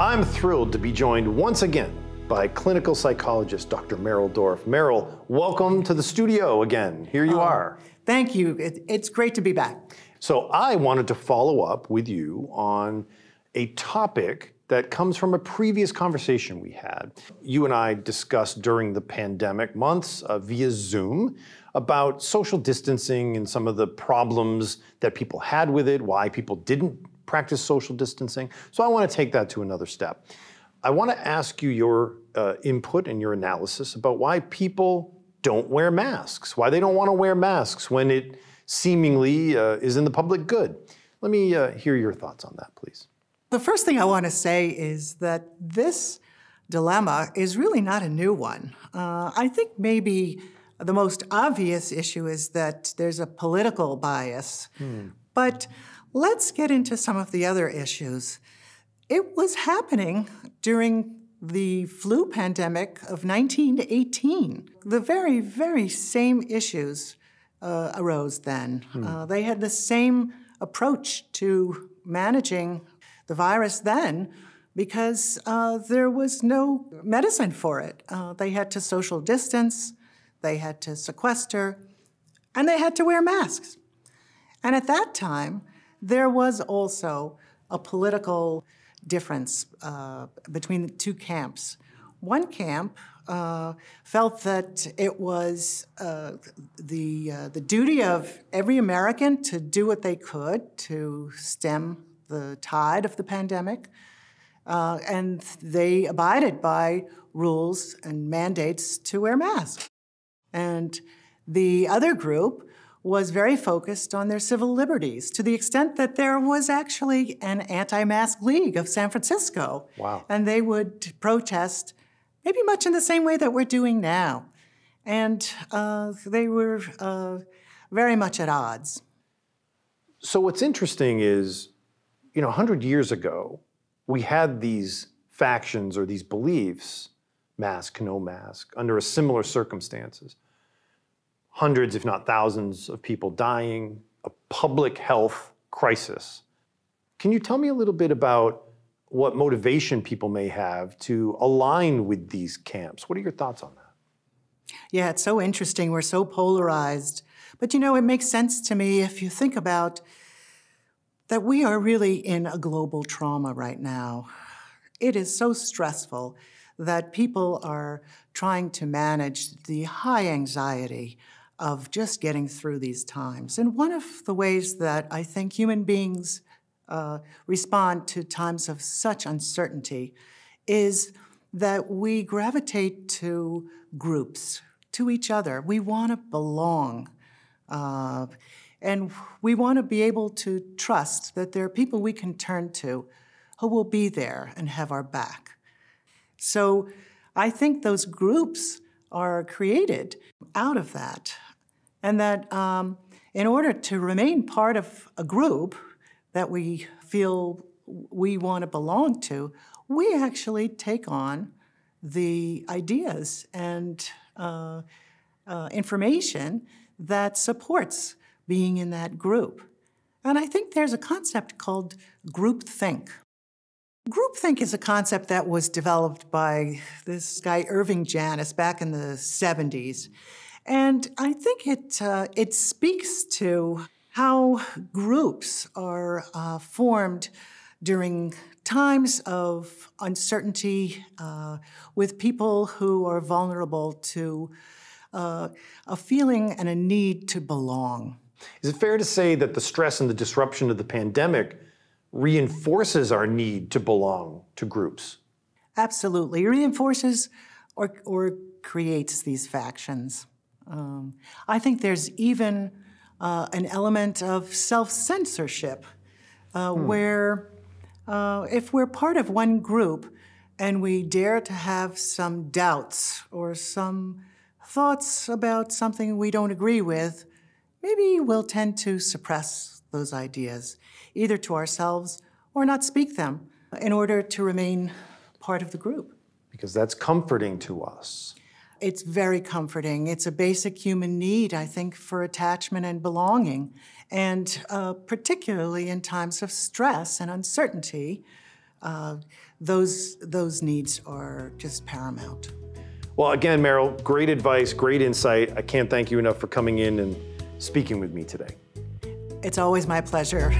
I'm thrilled to be joined once again by clinical psychologist Dr. Merrill Dorf. Merrill, welcome to the studio again. Here you um, are. Thank you. It, it's great to be back. So, I wanted to follow up with you on a topic that comes from a previous conversation we had. You and I discussed during the pandemic months uh, via Zoom about social distancing and some of the problems that people had with it, why people didn't practice social distancing. So I want to take that to another step. I want to ask you your uh, input and your analysis about why people don't wear masks, why they don't want to wear masks when it seemingly uh, is in the public good. Let me uh, hear your thoughts on that, please. The first thing I want to say is that this dilemma is really not a new one. Uh, I think maybe the most obvious issue is that there's a political bias. Hmm. But Let's get into some of the other issues. It was happening during the flu pandemic of 1918. The very, very same issues uh, arose then. Hmm. Uh, they had the same approach to managing the virus then because uh, there was no medicine for it. Uh, they had to social distance, they had to sequester, and they had to wear masks. And at that time, there was also a political difference uh, between the two camps. One camp uh, felt that it was uh, the, uh, the duty of every American to do what they could to stem the tide of the pandemic. Uh, and they abided by rules and mandates to wear masks. And the other group was very focused on their civil liberties to the extent that there was actually an anti mask league of San Francisco. Wow. And they would protest, maybe much in the same way that we're doing now. And uh, they were uh, very much at odds. So, what's interesting is, you know, 100 years ago, we had these factions or these beliefs mask, no mask, under similar circumstances hundreds, if not thousands, of people dying, a public health crisis. Can you tell me a little bit about what motivation people may have to align with these camps? What are your thoughts on that? Yeah, it's so interesting. We're so polarized. But you know, it makes sense to me if you think about that we are really in a global trauma right now. It is so stressful that people are trying to manage the high anxiety of just getting through these times. And one of the ways that I think human beings uh, respond to times of such uncertainty is that we gravitate to groups, to each other. We want to belong. Uh, and we want to be able to trust that there are people we can turn to who will be there and have our back. So I think those groups are created out of that and that um, in order to remain part of a group that we feel we want to belong to, we actually take on the ideas and uh, uh, information that supports being in that group. And I think there's a concept called groupthink. Groupthink is a concept that was developed by this guy Irving Janis back in the 70s. And I think it, uh, it speaks to how groups are uh, formed during times of uncertainty uh, with people who are vulnerable to uh, a feeling and a need to belong. Is it fair to say that the stress and the disruption of the pandemic reinforces our need to belong to groups? Absolutely. It reinforces or, or creates these factions. Um, I think there's even uh, an element of self-censorship uh, hmm. where uh, if we're part of one group and we dare to have some doubts or some thoughts about something we don't agree with, maybe we'll tend to suppress those ideas, either to ourselves or not speak them in order to remain part of the group. Because that's comforting to us. It's very comforting. It's a basic human need, I think, for attachment and belonging. And uh, particularly in times of stress and uncertainty, uh, those, those needs are just paramount. Well, again, Meryl, great advice, great insight. I can't thank you enough for coming in and speaking with me today. It's always my pleasure.